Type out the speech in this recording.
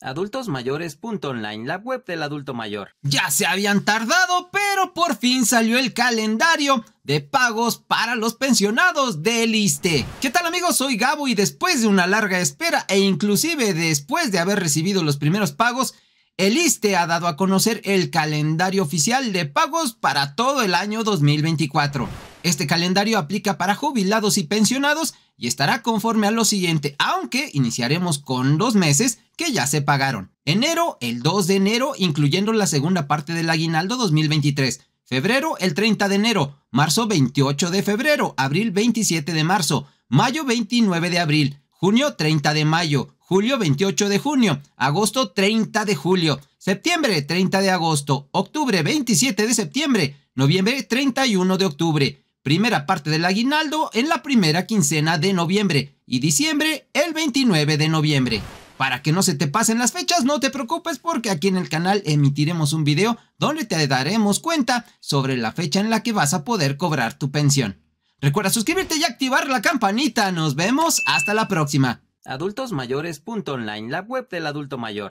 adultosmayores.online, la web del adulto mayor. Ya se habían tardado, pero por fin salió el calendario de pagos para los pensionados del ISTE. ¿Qué tal amigos? Soy Gabo y después de una larga espera e inclusive después de haber recibido los primeros pagos, el ISTE ha dado a conocer el calendario oficial de pagos para todo el año 2024. Este calendario aplica para jubilados y pensionados y estará conforme a lo siguiente, aunque iniciaremos con dos meses que ya se pagaron. Enero, el 2 de enero, incluyendo la segunda parte del aguinaldo 2023. Febrero, el 30 de enero. Marzo, 28 de febrero. Abril, 27 de marzo. Mayo, 29 de abril. Junio, 30 de mayo. Julio, 28 de junio. Agosto, 30 de julio. Septiembre, 30 de agosto. Octubre, 27 de septiembre. Noviembre, 31 de octubre primera parte del aguinaldo en la primera quincena de noviembre y diciembre el 29 de noviembre. Para que no se te pasen las fechas, no te preocupes porque aquí en el canal emitiremos un video donde te daremos cuenta sobre la fecha en la que vas a poder cobrar tu pensión. Recuerda suscribirte y activar la campanita. Nos vemos hasta la próxima. Adultosmayores.online, la web del adulto mayor.